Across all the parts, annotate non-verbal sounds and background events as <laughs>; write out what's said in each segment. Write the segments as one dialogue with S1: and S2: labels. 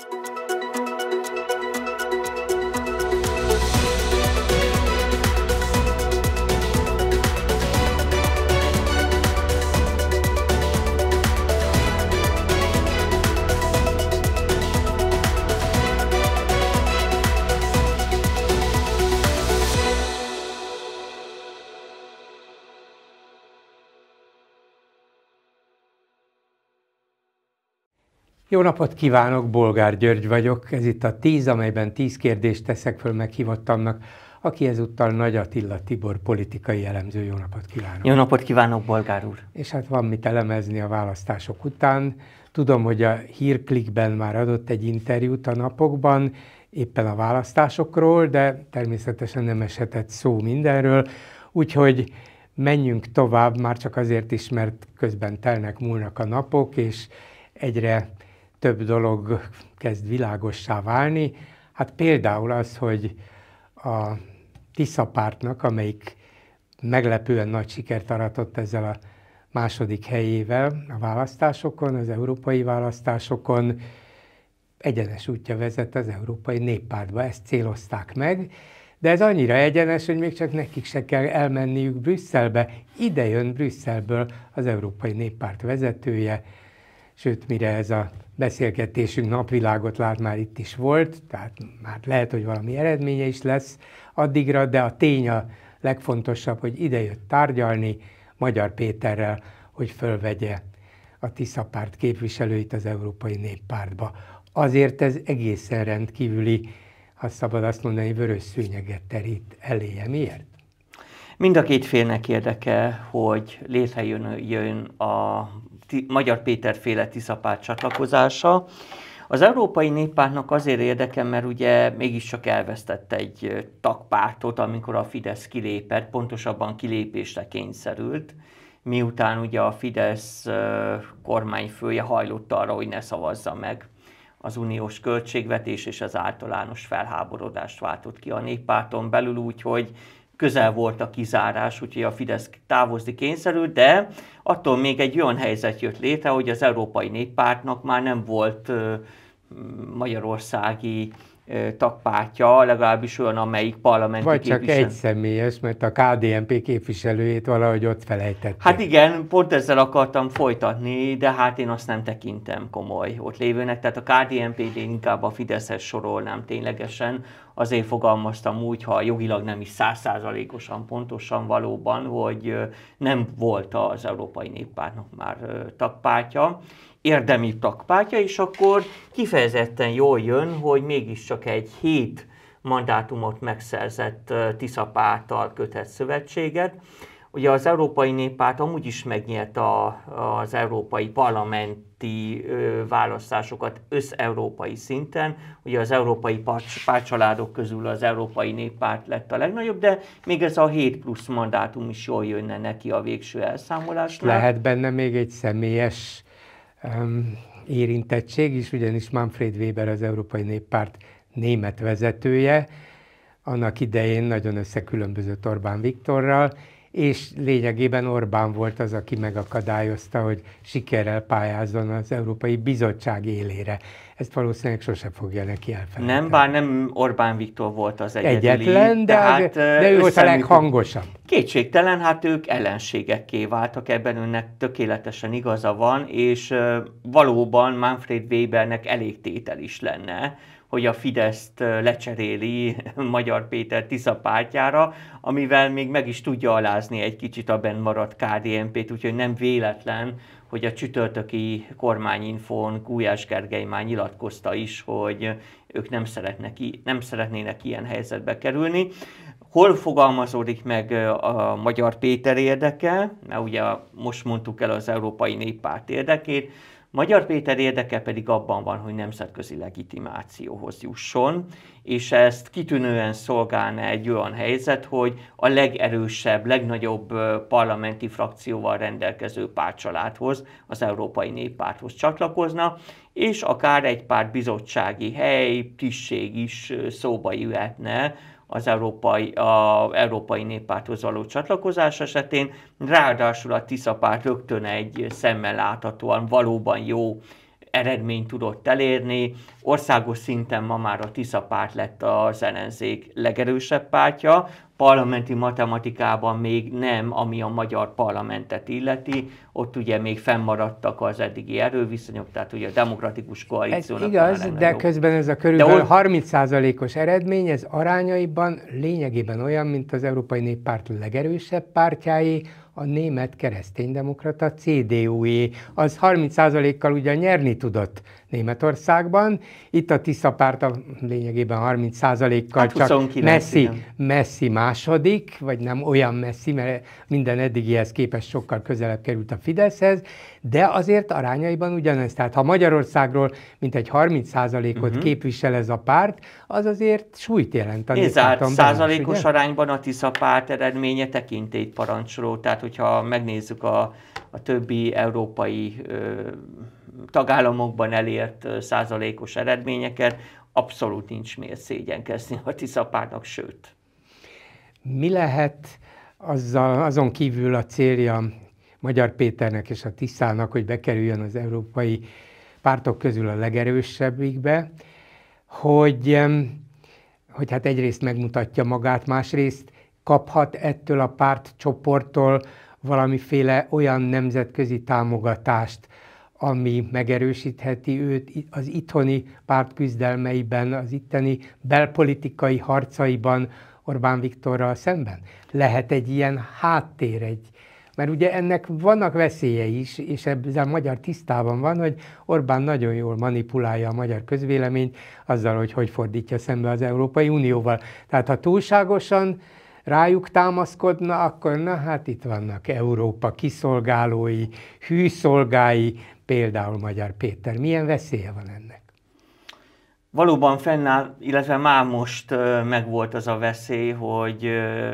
S1: Thank you Jó napot kívánok, Bolgár György vagyok. Ez itt a tíz, amelyben tíz kérdést teszek föl meghívottamnak, aki ezúttal Nagy Attila Tibor politikai elemző. Jó napot kívánok! Jó napot kívánok, Bolgár úr! És hát van mit elemezni a választások után. Tudom, hogy a hírklikben már adott egy interjút a napokban, éppen a választásokról, de természetesen nem eshetett szó mindenről, úgyhogy menjünk tovább, már csak azért is, mert közben telnek múlnak a napok, és egyre több dolog kezd világossá válni. Hát például az, hogy a Tisza pártnak, amelyik meglepően nagy sikert aratott ezzel a második helyével a választásokon, az európai választásokon, egyenes útja vezet az Európai Néppártba, ezt célozták meg, de ez annyira egyenes, hogy még csak nekik se kell elmenniük Brüsszelbe. Ide jön Brüsszelből az Európai Néppárt vezetője, sőt, mire ez a beszélgetésünk napvilágot lát, már itt is volt, tehát már lehet, hogy valami eredménye is lesz addigra, de a tény a legfontosabb, hogy idejött tárgyalni Magyar Péterrel, hogy fölvegye a Tisza párt képviselőit az Európai Néppártba. Azért ez egészen rendkívüli, ha szabad azt mondani, vörös szűnyeget terít eléje. Miért?
S2: Mind a két félnek érdeke, hogy létrejön jön a Magyar Péter féle Tiszapárt csatlakozása. Az Európai Néppártnak azért érdeke, mert ugye mégiscsak elvesztette egy tagpártot, amikor a Fidesz kilépett, pontosabban kilépésre kényszerült, miután ugye a Fidesz kormányfője hajlott arra, hogy ne szavazza meg az uniós költségvetés és az általános felháborodást váltott ki a néppárton belül, úgyhogy közel volt a kizárás, úgyhogy a Fidesz távozni kényszerült, de attól még egy olyan helyzet jött létre, hogy az Európai Néppártnak már nem volt magyarországi tagpártja, legalábbis olyan, amelyik parlamenti Vagy csak képvisel... egy
S1: személyes, mert a KDNP képviselőjét valahogy ott felejtették.
S2: Hát igen, pont ezzel akartam folytatni, de hát én azt nem tekintem komoly ott lévőnek, tehát a KDNP-t inkább a Fideszhez sorolnám ténylegesen, azért fogalmaztam úgy, ha jogilag nem is százszázalékosan pontosan valóban, hogy nem volt az Európai Néppártnak már tagpártja, érdemi tagpártja, és akkor kifejezetten jól jön, hogy mégiscsak egy hét mandátumot megszerzett Tisza párttal kötett szövetséget. Ugye az Európai Néppárt amúgy is a az Európai Parlament előtti választásokat összeurópai szinten. Ugye az európai pártcsaládok közül az Európai Néppárt lett a legnagyobb, de még ez a 7 plusz mandátum is jól jönne neki a végső elszámolásnál. Lehet
S1: benne még egy személyes um, érintettség is, ugyanis Manfred Weber az Európai Néppárt német vezetője, annak idején nagyon összekülönbözött Orbán Viktorral, és lényegében Orbán volt az, aki megakadályozta, hogy sikerrel pályázzon az Európai Bizottság élére. Ezt valószínűleg sose fogja neki
S2: elfelejteni. Nem, bár nem Orbán Viktor volt az egyedüli. Egyetlen, de, hát, de ő volt a leghangosabb. Kétségtelen, hát ők ellenségekké váltak, ebben önnek tökéletesen igaza van, és valóban Manfred Webernek elég tétel is lenne, hogy a Fideszt lecseréli <laughs> Magyar Péter Tisza pártjára, amivel még meg is tudja alázni egy kicsit a benn maradt KDNP-t, úgyhogy nem véletlen, hogy a csütörtöki kormányinfón Gulyás Gergely már nyilatkozta is, hogy ők nem, szeretnek, nem szeretnének ilyen helyzetbe kerülni. Hol fogalmazódik meg a magyar Péter érdeke? Mert ugye most mondtuk el az Európai Néppárt érdekét, Magyar Péter érdeke pedig abban van, hogy nemzetközi legitimációhoz jusson, és ezt kitűnően szolgálna egy olyan helyzet, hogy a legerősebb, legnagyobb parlamenti frakcióval rendelkező pártcsaládhoz, az Európai Néppárthoz csatlakozna, és akár egy pár bizottsági hely, tisztség is szóba jöhetne, az európai, a, európai néppárthoz való csatlakozás esetén, ráadásul a Tisza párt rögtön egy szemmel láthatóan valóban jó eredményt tudott elérni. Országos szinten ma már a Tisza párt lett az ellenzék legerősebb pártja, parlamenti matematikában még nem, ami a magyar parlamentet illeti, ott ugye még fennmaradtak az eddigi erőviszonyok, tehát ugye a demokratikus koalíciónak... Ez igaz, de jó. közben
S1: ez a körülbelül ott... 30%-os eredmény, ez arányaiban lényegében olyan, mint az Európai Néppárt legerősebb pártjáé, a német kereszténydemokrata CDU-é. E. Az 30%-kal ugye nyerni tudott, Németországban. Itt a Tisza párt a lényegében 30%-kal hát csak messzi, messzi második, vagy nem olyan messzi, mert minden eddigihez képest sokkal közelebb került a Fideszhez, de azért arányaiban ugyanez. Tehát ha Magyarországról mintegy 30%-ot uh-huh. Mhm. képvisel ez a párt, az azért súlyt jelent. Nézd, százalékos
S2: arányban a Tisza párt eredménye tekintélyt parancsoló. Tehát, hogyha megnézzük a, a többi európai ö, tagállamokban elért százalékos eredményeket, abszolút nincs miért szégyenkezni a Tiszapárnak, sőt.
S1: Mi lehet azzal, azon kívül a célja Magyar Péternek és a Tiszának, hogy bekerüljön az európai pártok közül a legerősebbikbe, hogy, hogy hát egyrészt megmutatja magát, másrészt kaphat ettől a pártcsoporttól valamiféle olyan nemzetközi támogatást, ami megerősítheti őt az itthoni párt küzdelmeiben, az itteni belpolitikai harcaiban Orbán Viktorral szemben? Lehet egy ilyen háttér, egy, mert ugye ennek vannak veszélye is, és ezzel magyar tisztában van, hogy Orbán nagyon jól manipulálja a magyar közvéleményt azzal, hogy hogy fordítja szembe az Európai Unióval. Tehát ha túlságosan rájuk támaszkodna, akkor na hát itt vannak Európa kiszolgálói, hűszolgái, például Magyar Péter. Milyen veszélye van ennek?
S2: Valóban fennáll, illetve már most megvolt az a veszély, hogy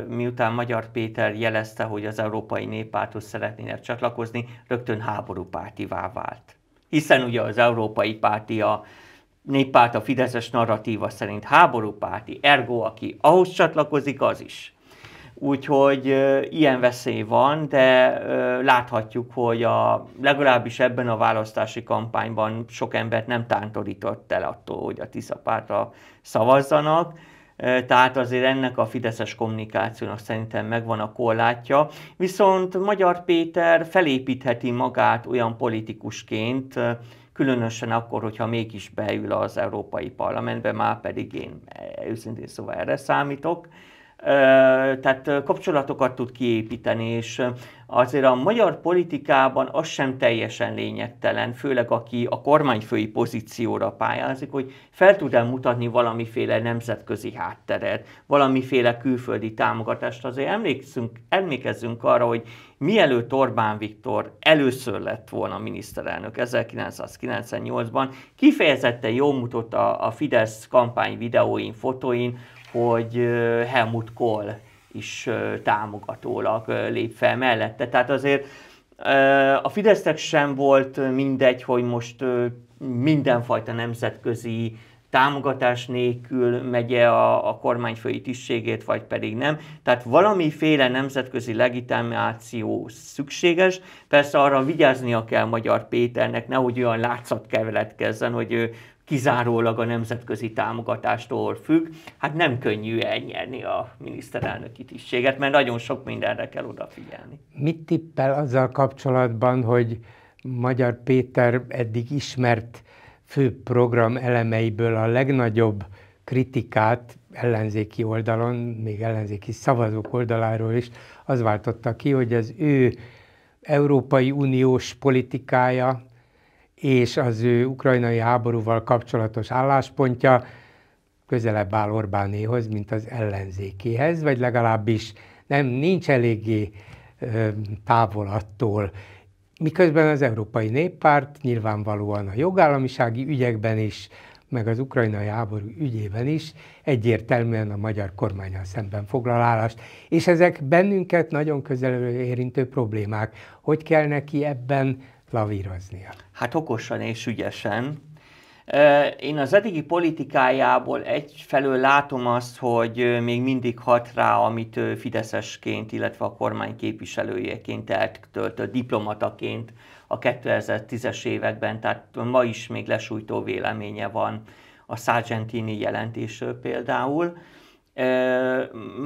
S2: miután Magyar Péter jelezte, hogy az Európai Néppárthoz szeretnének csatlakozni, rögtön háborúpártivá vált. Hiszen ugye az Európai Párti a néppárt a fideszes narratíva szerint háborúpárti, ergo aki ahhoz csatlakozik, az is úgyhogy ilyen veszély van, de láthatjuk, hogy a, legalábbis ebben a választási kampányban sok embert nem tántorított el attól, hogy a Tisza pártra szavazzanak, tehát azért ennek a fideszes kommunikációnak szerintem megvan a korlátja. Viszont Magyar Péter felépítheti magát olyan politikusként, különösen akkor, hogyha mégis beül az Európai Parlamentbe, már pedig én őszintén szóval erre számítok, tehát kapcsolatokat tud kiépíteni, és azért a magyar politikában az sem teljesen lényegtelen, főleg aki a kormányfői pozícióra pályázik, hogy fel tud-e mutatni valamiféle nemzetközi hátteret, valamiféle külföldi támogatást. Azért emlékszünk, emlékezzünk arra, hogy mielőtt Orbán Viktor először lett volna miniszterelnök 1998-ban, kifejezetten jól mutatta a Fidesz kampány videóin, fotóin, hogy Helmut Kohl is támogatólag lép fel mellette. Tehát azért a Fidesznek sem volt mindegy, hogy most mindenfajta nemzetközi támogatás nélkül megye a, a kormányfői tisztségét, vagy pedig nem. Tehát valamiféle nemzetközi legitimáció szükséges. Persze arra vigyáznia kell Magyar Péternek, nehogy olyan látszat keveletkezzen, hogy ő kizárólag a nemzetközi támogatástól függ. Hát nem könnyű elnyerni a miniszterelnöki tisztséget, mert nagyon sok mindenre kell odafigyelni.
S1: Mit tippel azzal kapcsolatban, hogy Magyar Péter eddig ismert fő program elemeiből a legnagyobb kritikát ellenzéki oldalon, még ellenzéki szavazók oldaláról is, az váltotta ki, hogy az ő Európai Uniós politikája és az ő ukrajnai háborúval kapcsolatos álláspontja közelebb áll Orbánéhoz, mint az ellenzékéhez, vagy legalábbis nem nincs eléggé ö, távol attól. Miközben az Európai Néppárt nyilvánvalóan a jogállamisági ügyekben is, meg az ukrajnai háború ügyében is egyértelműen a magyar kormányal szemben foglal állást. És ezek bennünket nagyon közelről érintő problémák. Hogy kell neki ebben lavíroznia.
S2: Hát okosan és ügyesen. Én az eddigi politikájából egyfelől látom azt, hogy még mindig hat rá, amit fideszesként, illetve a kormány képviselőjeként eltöltött diplomataként a 2010-es években, tehát ma is még lesújtó véleménye van a Sargentini jelentésről például.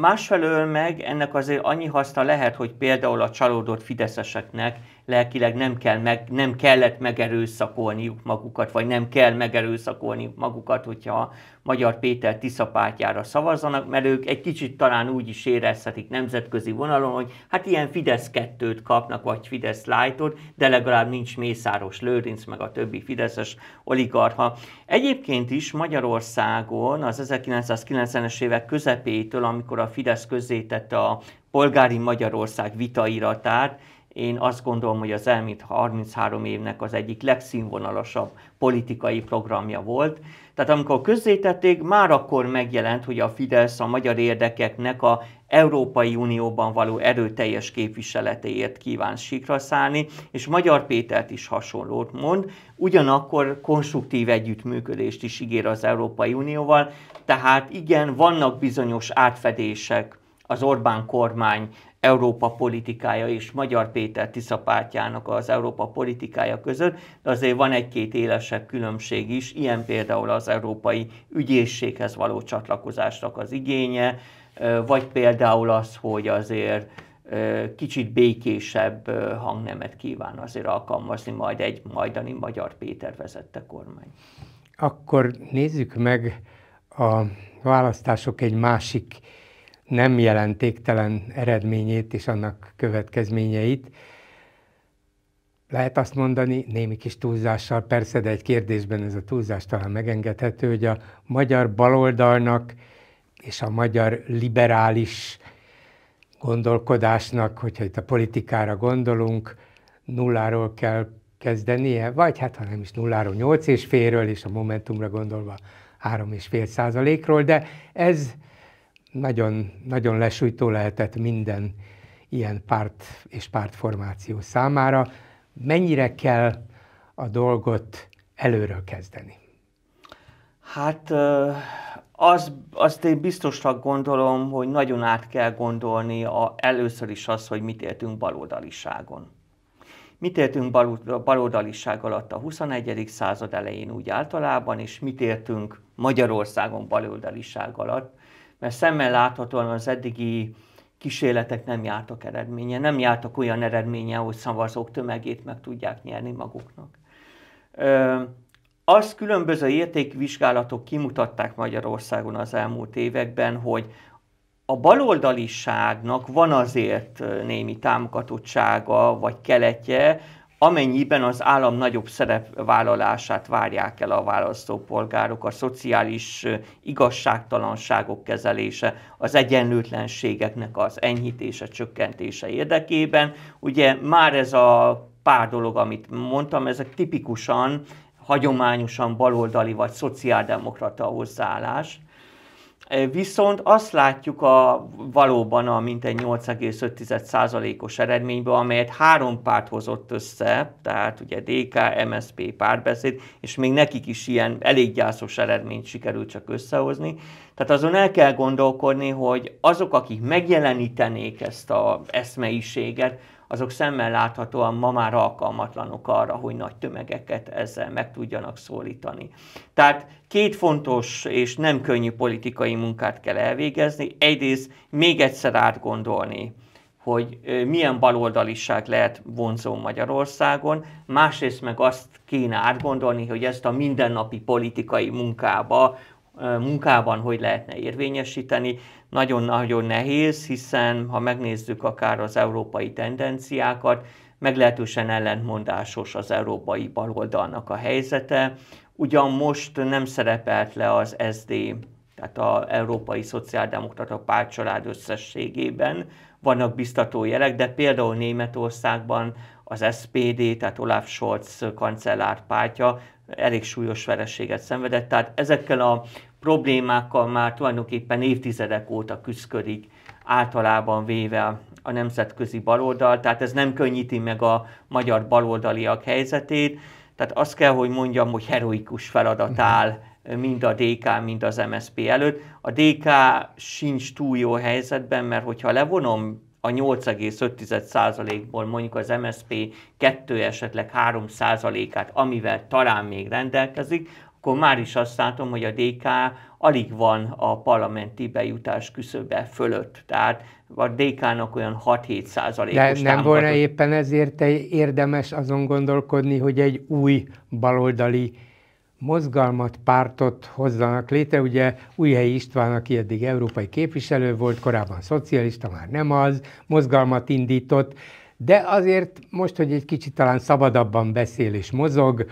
S2: Másfelől meg ennek azért annyi haszna lehet, hogy például a csalódott fideszeseknek lelkileg nem, kell meg, nem kellett megerőszakolniuk magukat, vagy nem kell megerőszakolniuk magukat, hogyha a Magyar Péter Tiszapártjára szavazzanak, mert ők egy kicsit talán úgy is érezhetik nemzetközi vonalon, hogy hát ilyen Fidesz kettőt kapnak, vagy Fidesz lájtot, de legalább nincs Mészáros Lőrinc, meg a többi fideszes oligarha. Egyébként is Magyarországon az 1990-es évek közepétől, amikor a Fidesz közzétette a polgári Magyarország vitairatát, én azt gondolom, hogy az elmúlt 33 évnek az egyik legszínvonalasabb politikai programja volt. Tehát amikor közzétették, már akkor megjelent, hogy a Fidesz a magyar érdekeknek a Európai Unióban való erőteljes képviseletéért kíván sikra szállni, és Magyar Pétert is hasonlót mond, ugyanakkor konstruktív együttműködést is ígér az Európai Unióval, tehát igen, vannak bizonyos átfedések az Orbán kormány Európa politikája és Magyar Péter Tiszapártjának az Európa politikája között, de azért van egy-két élesebb különbség is, ilyen például az európai ügyészséghez való csatlakozásnak az igénye, vagy például az, hogy azért kicsit békésebb hangnemet kíván azért alkalmazni majd egy majdani Magyar Péter vezette kormány.
S1: Akkor nézzük meg a választások egy másik nem jelentéktelen eredményét és annak következményeit. Lehet azt mondani, némi kis túlzással, persze, de egy kérdésben ez a túlzás talán megengedhető, hogy a magyar baloldalnak és a magyar liberális gondolkodásnak, hogyha itt a politikára gondolunk, nulláról kell kezdenie, vagy hát ha nem is nulláról, nyolc és félről, és a Momentumra gondolva három és fél százalékról, de ez nagyon, nagyon lesújtó lehetett minden ilyen párt és pártformáció számára. Mennyire kell a dolgot előről kezdeni?
S2: Hát az, azt én biztosnak gondolom, hogy nagyon át kell gondolni a, először is az, hogy mit értünk baloldaliságon. Mit értünk baloldaliság alatt a 21. század elején úgy általában, és mit értünk Magyarországon baloldaliság alatt mert szemmel láthatóan az eddigi kísérletek nem jártak eredménye, nem jártak olyan eredménye, hogy szavazók tömegét meg tudják nyerni maguknak. Ö, azt különböző értékvizsgálatok kimutatták Magyarországon az elmúlt években, hogy a baloldaliságnak van azért némi támogatottsága vagy keletje, amennyiben az állam nagyobb szerepvállalását várják el a választópolgárok, a szociális igazságtalanságok kezelése, az egyenlőtlenségeknek az enyhítése, csökkentése érdekében. Ugye már ez a pár dolog, amit mondtam, ezek tipikusan, hagyományosan baloldali vagy szociáldemokrata hozzáállás, Eh, viszont azt látjuk a valóban a mintegy 8,5%-os eredményből, amelyet három párt hozott össze, tehát ugye DK, MSP párbeszéd, és még nekik is ilyen elég gyászos eredményt sikerült csak összehozni. Tehát azon el kell gondolkodni, hogy azok, akik megjelenítenék ezt a eszmeiséget, azok szemmel láthatóan ma már alkalmatlanok arra, hogy nagy tömegeket ezzel meg tudjanak szólítani. Tehát két fontos és nem könnyű politikai munkát kell elvégezni. Egyrészt még egyszer átgondolni, hogy milyen baloldaliság lehet vonzó Magyarországon, másrészt meg azt kéne átgondolni, hogy ezt a mindennapi politikai munkába, munkában hogy lehetne érvényesíteni, nagyon-nagyon nehéz, hiszen ha megnézzük akár az európai tendenciákat, meglehetősen ellentmondásos az európai baloldalnak a helyzete. Ugyan most nem szerepelt le az SD, tehát az Európai Szociáldemokrata Pártcsalád összességében, vannak biztató jelek, de például Németországban az SPD, tehát Olaf Scholz kancellár pártja elég súlyos vereséget szenvedett, tehát ezekkel a problémákkal már tulajdonképpen évtizedek óta küzdködik általában véve a nemzetközi baloldal, tehát ez nem könnyíti meg a magyar baloldaliak helyzetét, tehát azt kell, hogy mondjam, hogy heroikus feladat mhm. áll mind a DK, mind az MSP előtt. A DK sincs túl jó helyzetben, mert hogyha levonom a 8,5%-ból mondjuk az MSP 2 esetleg 3%-át, amivel talán még rendelkezik, akkor már is azt látom, hogy a DK alig van a parlamenti bejutás küszöbe fölött. Tehát a DK-nak olyan 6-7 százalékos De nem támogatott. volna
S1: éppen ezért érdemes azon gondolkodni, hogy egy új baloldali mozgalmat, pártot hozzanak létre. Ugye Újhelyi István, aki eddig európai képviselő volt, korábban szocialista, már nem az, mozgalmat indított, de azért most, hogy egy kicsit talán szabadabban beszél és mozog,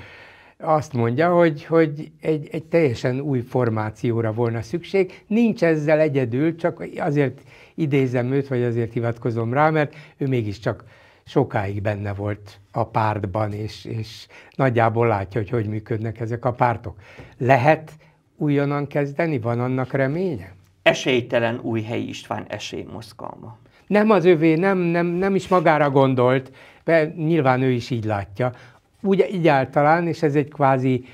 S1: azt mondja, hogy, hogy egy, egy teljesen új formációra volna szükség. Nincs ezzel egyedül, csak azért idézem őt, vagy azért hivatkozom rá, mert ő mégiscsak sokáig benne volt a pártban, és, és nagyjából látja, hogy hogy működnek ezek a pártok. Lehet újonnan kezdeni? Van annak reménye?
S2: Esélytelen új helyi István esély
S1: Nem az övé, nem, nem, nem is magára gondolt, de nyilván ő is így látja úgy így általán, és ez egy kvázi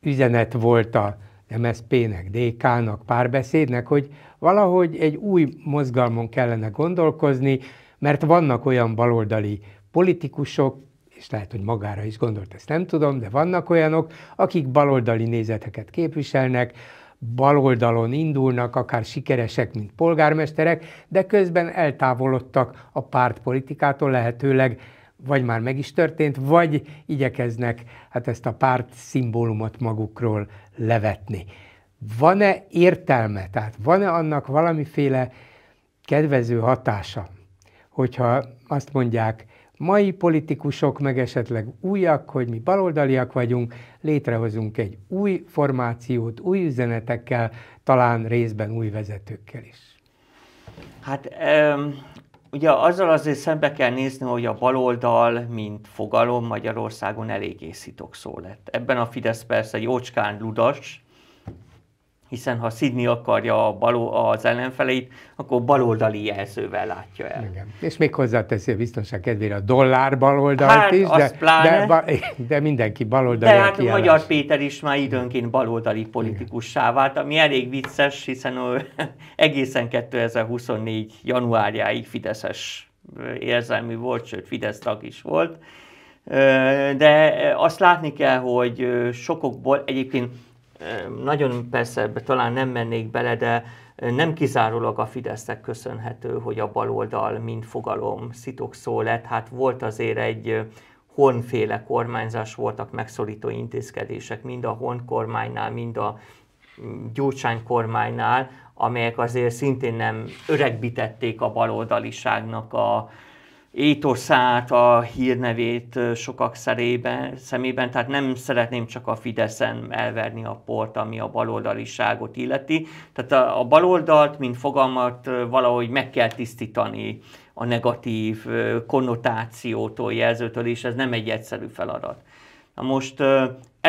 S1: üzenet volt a MSZP-nek, DK-nak, párbeszédnek, hogy valahogy egy új mozgalmon kellene gondolkozni, mert vannak olyan baloldali politikusok, és lehet, hogy magára is gondolt, ezt nem tudom, de vannak olyanok, akik baloldali nézeteket képviselnek, baloldalon indulnak, akár sikeresek, mint polgármesterek, de közben eltávolodtak a pártpolitikától, lehetőleg vagy már meg is történt, vagy igyekeznek hát ezt a párt szimbólumot magukról levetni. Van-e értelme, tehát van-e annak valamiféle kedvező hatása, hogyha azt mondják mai politikusok, meg esetleg újak, hogy mi baloldaliak vagyunk, létrehozunk egy új formációt, új üzenetekkel, talán részben új vezetőkkel is?
S2: Hát ugye azzal azért szembe kell nézni, hogy a baloldal, mint fogalom Magyarországon eléggé szitokszó lett. Ebben a Fidesz persze jócskán ludas, hiszen ha szidni akarja a bal, az ellenfeleit, akkor baloldali jelzővel látja el. Igen.
S1: És még hozzáteszi a biztonság kedvére a dollár baloldalt hát, is, de, pláne, de, de mindenki baloldali De hát kiállás. Magyar
S2: Péter is már időnként baloldali politikussá vált, ami elég vicces, hiszen ő <laughs> egészen 2024 januárjáig Fideszes érzelmű volt, sőt Fidesz tag is volt. De azt látni kell, hogy sokokból egyébként nagyon persze ebbe talán nem mennék bele, de nem kizárólag a Fidesznek köszönhető, hogy a baloldal, mint fogalom szó lett. Hát volt azért egy honféle kormányzás, voltak megszorító intézkedések, mind a hon kormánynál, mind a Gyurcsány kormánynál, amelyek azért szintén nem öregbitették a baloldaliságnak a, étoszát, a hírnevét sokak szerében, szemében, tehát nem szeretném csak a Fideszen elverni a port, ami a baloldaliságot illeti. Tehát a, a baloldalt, mint fogalmat valahogy meg kell tisztítani a negatív konnotációtól, jelzőtől, és ez nem egy egyszerű feladat. Na most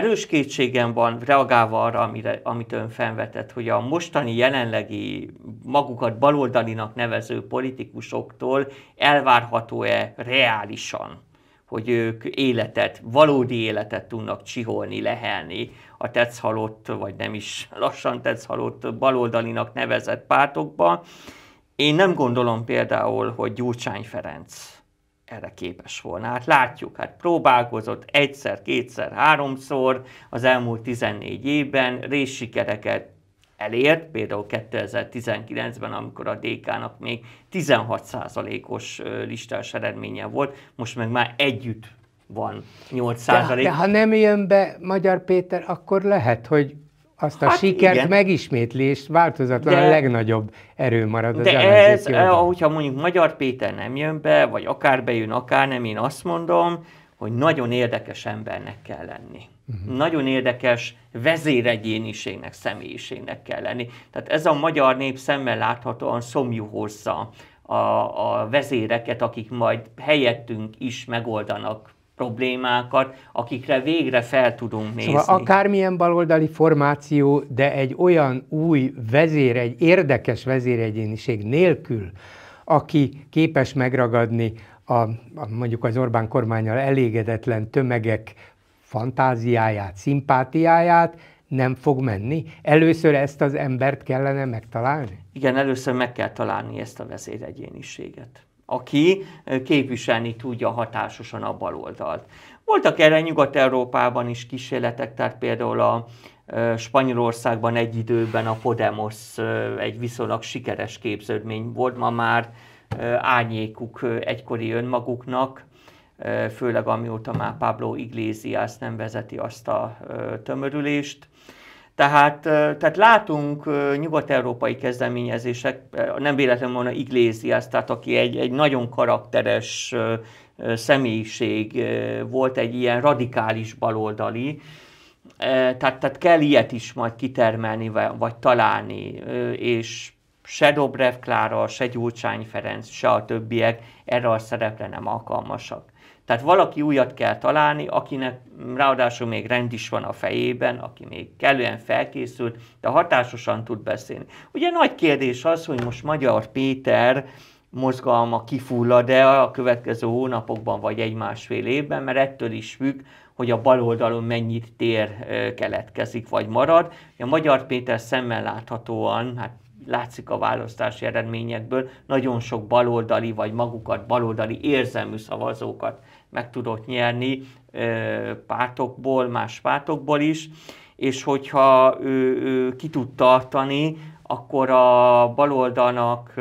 S2: erős kétségem van reagálva arra, amire, amit ön felvetett, hogy a mostani jelenlegi magukat baloldalinak nevező politikusoktól elvárható-e reálisan, hogy ők életet, valódi életet tudnak csiholni, lehelni a tetszhalott, vagy nem is lassan tetszhalott baloldalinak nevezett pártokba. Én nem gondolom például, hogy Gyurcsány Ferenc erre képes volna. Hát látjuk, hát próbálkozott egyszer, kétszer, háromszor az elmúlt 14 évben, részsikereket elért, például 2019-ben, amikor a DK-nak még 16%-os listás eredménye volt, most meg már együtt van 8%. De, de ha
S1: nem jön be Magyar Péter, akkor lehet, hogy azt a hát sikert, igen. megismétlés változatlan de, a legnagyobb erő marad az De ez, eh, hogyha
S2: mondjuk Magyar Péter nem jön be, vagy akár bejön, akár nem, én azt mondom, hogy nagyon érdekes embernek kell lenni. Uh-huh. Nagyon érdekes vezéregyéniségnek, személyiségnek kell lenni. Tehát ez a magyar nép szemmel láthatóan hozza a, a vezéreket, akik majd helyettünk is megoldanak problémákat, akikre végre fel tudunk szóval nézni. Szóval
S1: akármilyen baloldali formáció, de egy olyan új vezér, egy érdekes vezéregyéniség nélkül, aki képes megragadni a, a mondjuk az Orbán kormányal elégedetlen tömegek fantáziáját, szimpátiáját, nem fog menni. Először ezt az embert kellene megtalálni?
S2: Igen, először meg kell találni ezt a vezéregyéniséget aki képviselni tudja hatásosan a baloldalt. Voltak erre Nyugat-Európában is kísérletek, tehát például a Spanyolországban egy időben a Podemos egy viszonylag sikeres képződmény volt, ma már árnyékuk egykori önmaguknak, főleg amióta már Pablo Iglesias nem vezeti azt a tömörülést. Tehát, tehát látunk nyugat-európai kezdeményezések, nem véletlenül van a Iglesias, tehát aki egy, egy nagyon karakteres személyiség volt, egy ilyen radikális baloldali, tehát, tehát kell ilyet is majd kitermelni, vagy találni, és se Dobrev Klára, se Gyurcsány Ferenc, se a többiek erre a szerepre nem alkalmasak. Tehát valaki újat kell találni, akinek ráadásul még rend is van a fejében, aki még kellően felkészült, de hatásosan tud beszélni. Ugye nagy kérdés az, hogy most Magyar Péter mozgalma kifullad-e a következő hónapokban vagy egy-másfél évben, mert ettől is függ, hogy a bal oldalon mennyit tér keletkezik vagy marad. A Magyar Péter szemmel láthatóan, hát látszik a választási eredményekből, nagyon sok baloldali vagy magukat baloldali érzelmű szavazókat meg tudott nyerni pártokból, más pártokból is, és hogyha ő, ő ki tud tartani, akkor a baloldalnak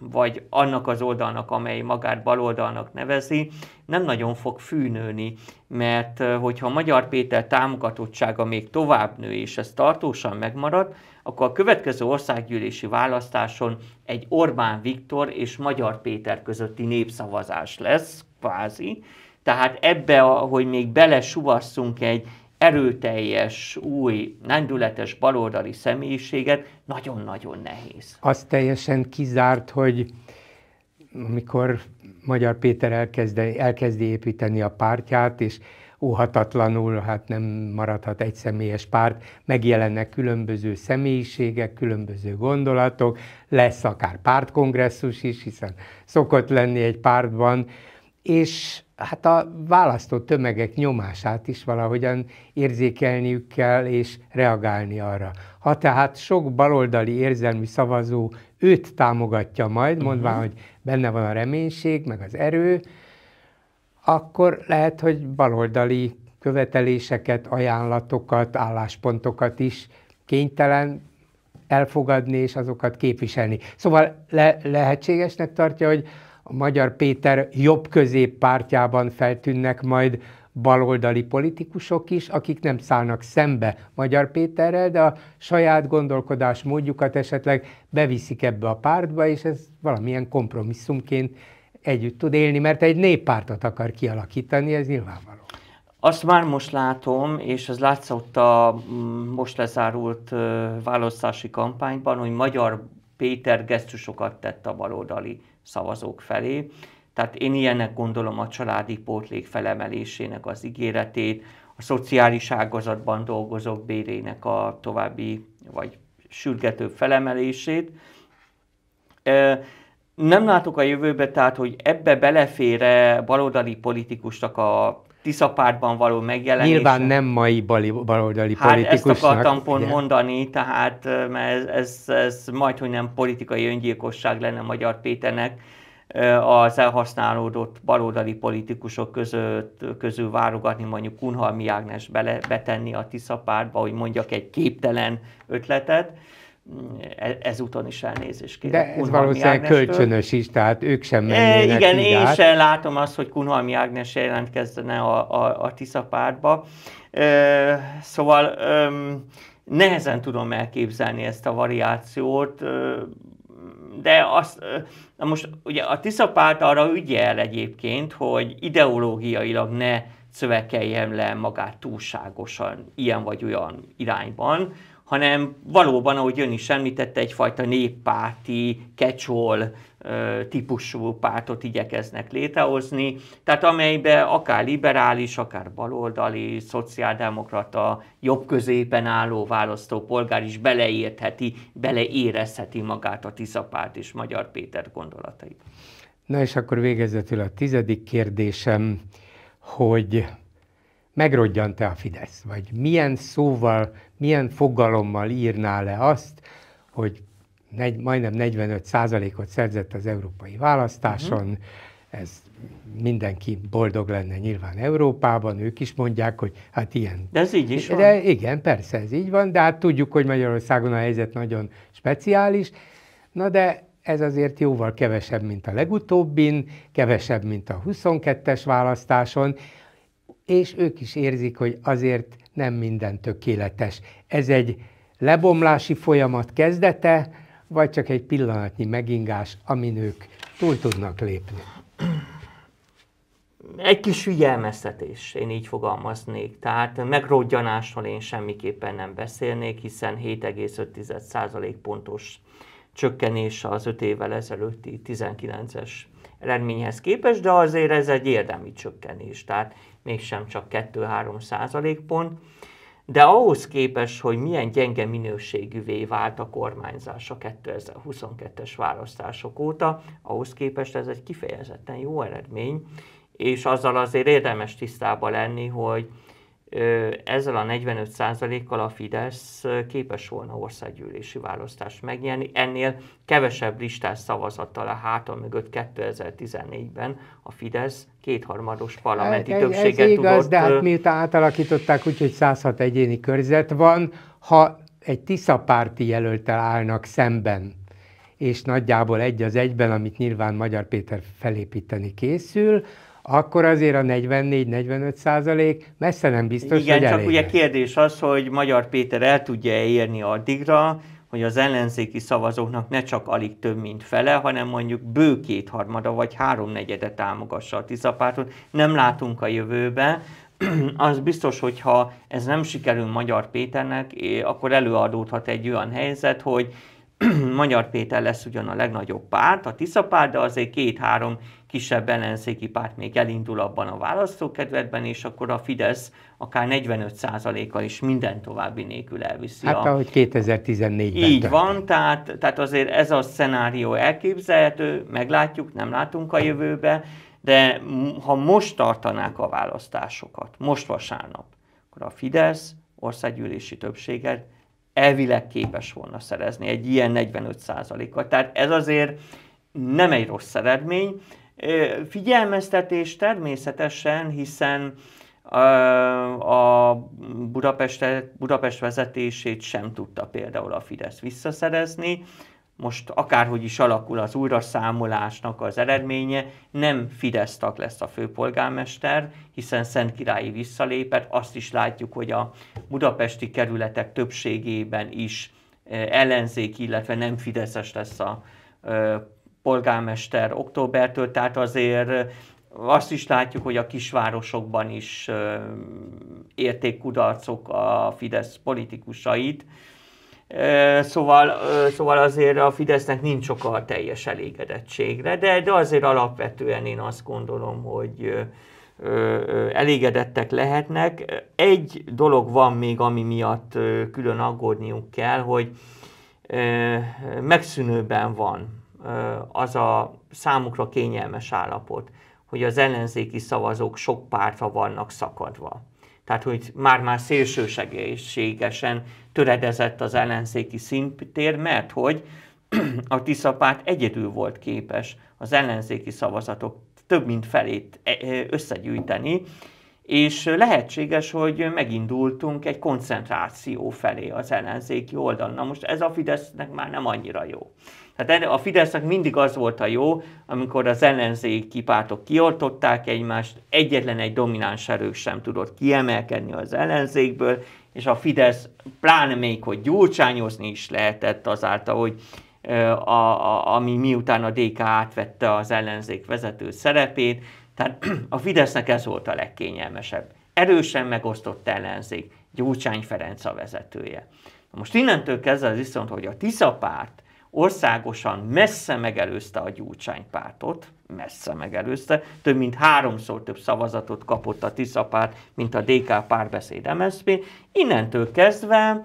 S2: vagy annak az oldalnak, amely magát baloldalnak nevezi, nem nagyon fog fűnőni, mert hogyha Magyar Péter támogatottsága még tovább nő, és ez tartósan megmarad, akkor a következő országgyűlési választáson egy Orbán Viktor és Magyar Péter közötti népszavazás lesz, kvázi. Tehát ebbe, hogy még belesuvasszunk egy erőteljes, új, nendületes baloldali személyiséget, nagyon-nagyon nehéz.
S1: Az teljesen kizárt, hogy amikor Magyar Péter elkezdi, elkezdi építeni a pártját, és óhatatlanul, hát nem maradhat egy személyes párt, megjelennek különböző személyiségek, különböző gondolatok, lesz akár pártkongresszus is, hiszen szokott lenni egy pártban, és hát a választó tömegek nyomását is valahogyan érzékelniük kell és reagálni arra. Ha tehát sok baloldali érzelmi szavazó őt támogatja majd, mondván, uh-huh. hogy benne van a reménység, meg az erő, akkor lehet, hogy baloldali követeléseket, ajánlatokat, álláspontokat is kénytelen elfogadni és azokat képviselni. Szóval le- lehetségesnek tartja, hogy a Magyar Péter jobb pártjában feltűnnek majd baloldali politikusok is, akik nem szállnak szembe Magyar Péterrel, de a saját gondolkodás módjukat esetleg beviszik ebbe a pártba, és ez valamilyen kompromisszumként együtt tud élni, mert egy néppártot akar kialakítani, ez nyilvánvaló.
S2: Azt már most látom, és ez látszott a mm, most lezárult választási kampányban, hogy Magyar Péter gesztusokat tett a baloldali szavazók felé. Tehát én ilyenek gondolom a családi pótlék felemelésének az ígéretét, a szociális ágazatban dolgozók bérének a további vagy sürgetőbb felemelését. Nem látok a jövőbe, tehát hogy ebbe belefére baloldali politikusnak a Tiszapártban való megjelenése. Nyilván
S1: nem mai bali, baloldali hát politikusnak. ezt akartam pont igen.
S2: mondani, tehát mert ez, ez majdhogy nem politikai öngyilkosság lenne Magyar Péternek az elhasználódott baloldali politikusok között, közül várogatni, mondjuk Kunhalmi Ágnes bele, betenni a Tiszapártba, hogy mondjak egy képtelen ötletet. Mm, e- ezúton is elnézést kérek. De ez Kunhalmi valószínűleg Ágnestől. kölcsönös
S1: is, tehát ők sem e, mennének Igen, én át. sem
S2: látom azt, hogy Kunhalmi Ágnes jelentkezne a, a, a Tisza pártba. E, szóval nehezen tudom elképzelni ezt a variációt, de azt, na most ugye a Tisza párt arra ügyel egyébként, hogy ideológiailag ne szövekeljem le magát túlságosan ilyen vagy olyan irányban, hanem valóban, ahogy ön is említette, egyfajta néppárti, kecsol típusú pártot igyekeznek létrehozni, tehát amelybe akár liberális, akár baloldali, szociáldemokrata, jobb középen álló választópolgár is beleértheti, beleérezheti magát a Tiszapárt és Magyar Péter gondolatait.
S1: Na és akkor végezetül a tizedik kérdésem, hogy megrodjant-e a Fidesz, vagy milyen szóval, milyen fogalommal írná le azt, hogy negy, majdnem 45 ot szerzett az európai választáson, uh-huh. ez mindenki boldog lenne nyilván Európában, ők is mondják, hogy hát ilyen. De ez így is van. De igen, persze ez így van, de hát tudjuk, hogy Magyarországon a helyzet nagyon speciális. Na de ez azért jóval kevesebb, mint a legutóbbin, kevesebb, mint a 22-es választáson és ők is érzik, hogy azért nem minden tökéletes. Ez egy lebomlási folyamat kezdete, vagy csak egy pillanatnyi megingás, amin ők túl tudnak lépni?
S2: Egy kis figyelmeztetés, én így fogalmaznék. Tehát megrodgyanásról én semmiképpen nem beszélnék, hiszen 7,5% pontos csökkenés az 5 évvel ezelőtti 19-es eredményhez képest, de azért ez egy érdemi csökkenés. Tehát mégsem csak 2-3 százalékpont, de ahhoz képest, hogy milyen gyenge minőségűvé vált a kormányzás a 2022-es választások óta, ahhoz képest ez egy kifejezetten jó eredmény, és azzal azért érdemes tisztában lenni, hogy ezzel a 45%-kal a Fidesz képes volna országgyűlési választást megnyerni. Ennél kevesebb listás szavazattal a hátam mögött 2014-ben a Fidesz kétharmados parlamenti ez, többséget ez igaz, tudott... de hát
S1: miután átalakították úgyhogy 106 egyéni körzet van, ha egy Tisza párti jelöltel állnak szemben, és nagyjából egy az egyben, amit nyilván Magyar Péter felépíteni készül, akkor azért a 44-45 százalék messze nem biztos, Igen, hogy csak elég. ugye
S2: kérdés az, hogy Magyar Péter el tudja érni addigra, hogy az ellenzéki szavazóknak ne csak alig több, mint fele, hanem mondjuk bő kétharmada vagy háromnegyede támogassa a Tisza Nem látunk a jövőbe, <clears throat> az biztos, hogy ha ez nem sikerül Magyar Péternek, eh, akkor előadódhat egy olyan helyzet, hogy <clears throat> Magyar Péter lesz ugyan a legnagyobb párt, a Tisza párt, de azért két-három kisebb ellenzéki párt még elindul abban a választókedvetben, és akkor a Fidesz akár 45%-kal is minden további nélkül elviszi. Hát a...
S1: ahogy 2014-ben. Így
S2: van, tehát, tehát azért ez a szenárió elképzelhető, meglátjuk, nem látunk a jövőbe, de ha most tartanák a választásokat, most vasárnap, akkor a Fidesz országgyűlési többséget elvileg képes volna szerezni egy ilyen 45%-kal. Tehát ez azért nem egy rossz eredmény. Figyelmeztetés természetesen, hiszen a Budapest, Budapest vezetését sem tudta például a Fidesz visszaszerezni, most akárhogy is alakul az újraszámolásnak az eredménye, nem Fidesz tag lesz a főpolgármester, hiszen Szentkirályi visszalépett, azt is látjuk, hogy a budapesti kerületek többségében is eh, ellenzék, illetve nem Fideszes lesz a eh, polgármester októbertől, tehát azért eh, azt is látjuk, hogy a kisvárosokban is érték kudarcok a Fidesz politikusait, Szóval, szóval azért a Fidesznek nincs oka a teljes elégedettségre, de, de azért alapvetően én azt gondolom, hogy elégedettek lehetnek. Egy dolog van még, ami miatt külön aggódniuk kell, hogy megszűnőben van az a számukra kényelmes állapot, hogy az ellenzéki szavazók sok pártra vannak szakadva tehát hogy már-már szélsőségesen töredezett az ellenzéki színtér, mert hogy <clears throat> a Tiszapát egyedül volt képes az ellenzéki szavazatok több mint felét eh, eh, összegyűjteni, és lehetséges, hogy megindultunk egy koncentráció felé az ellenzéki oldalon. Na most ez a Fidesznek már nem annyira jó. Hát a Fidesznek mindig az volt a jó, amikor az ellenzéki pártok kiortották egymást, egyetlen egy domináns erő sem tudott kiemelkedni az ellenzékből, és a Fidesz pláne még, hogy gyurcsányozni is lehetett azáltal, hogy a, a, ami miután a DK átvette az ellenzék vezető szerepét, tehát <clears throat> a Fidesznek ez volt a legkényelmesebb. Erősen megosztott ellenzék, Gyurcsány Ferenc a vezetője. Most innentől kezdve az viszont, hogy a Tisza párt országosan messze megelőzte a Gyurcsány pártot, messze megelőzte, több mint háromszor több szavazatot kapott a Tisza párt, mint a DK párbeszéd MSZP. Innentől kezdve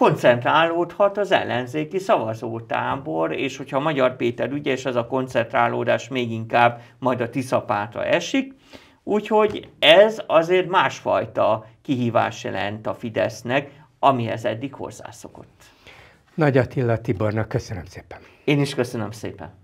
S2: koncentrálódhat az ellenzéki szavazótábor, és hogyha Magyar Péter ügyes, az a koncentrálódás még inkább majd a Tiszapátra esik, úgyhogy ez azért másfajta kihívás jelent a Fidesznek, amihez eddig hozzászokott.
S1: Nagy Attila Tibornak köszönöm szépen.
S2: Én is köszönöm szépen.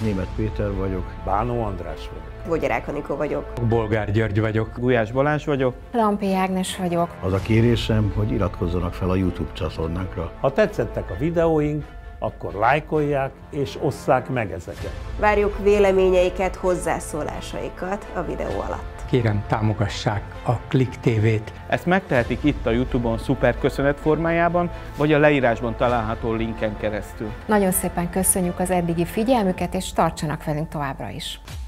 S1: Német Péter vagyok. Bánó András vagyok.
S2: Bogyarák Anikó vagyok.
S1: Bolgár György vagyok. Gulyás Balázs
S2: vagyok. Lampi Ágnes vagyok.
S1: Az a kérésem, hogy iratkozzanak fel a YouTube csatornánkra. Ha tetszettek a videóink, akkor lájkolják és osszák meg ezeket.
S2: Várjuk véleményeiket, hozzászólásaikat a videó alatt
S1: kérem támogassák a Click TV-t. Ezt megtehetik itt a Youtube-on szuper köszönet formájában, vagy a leírásban található linken keresztül.
S2: Nagyon szépen köszönjük az eddigi figyelmüket, és tartsanak velünk továbbra is!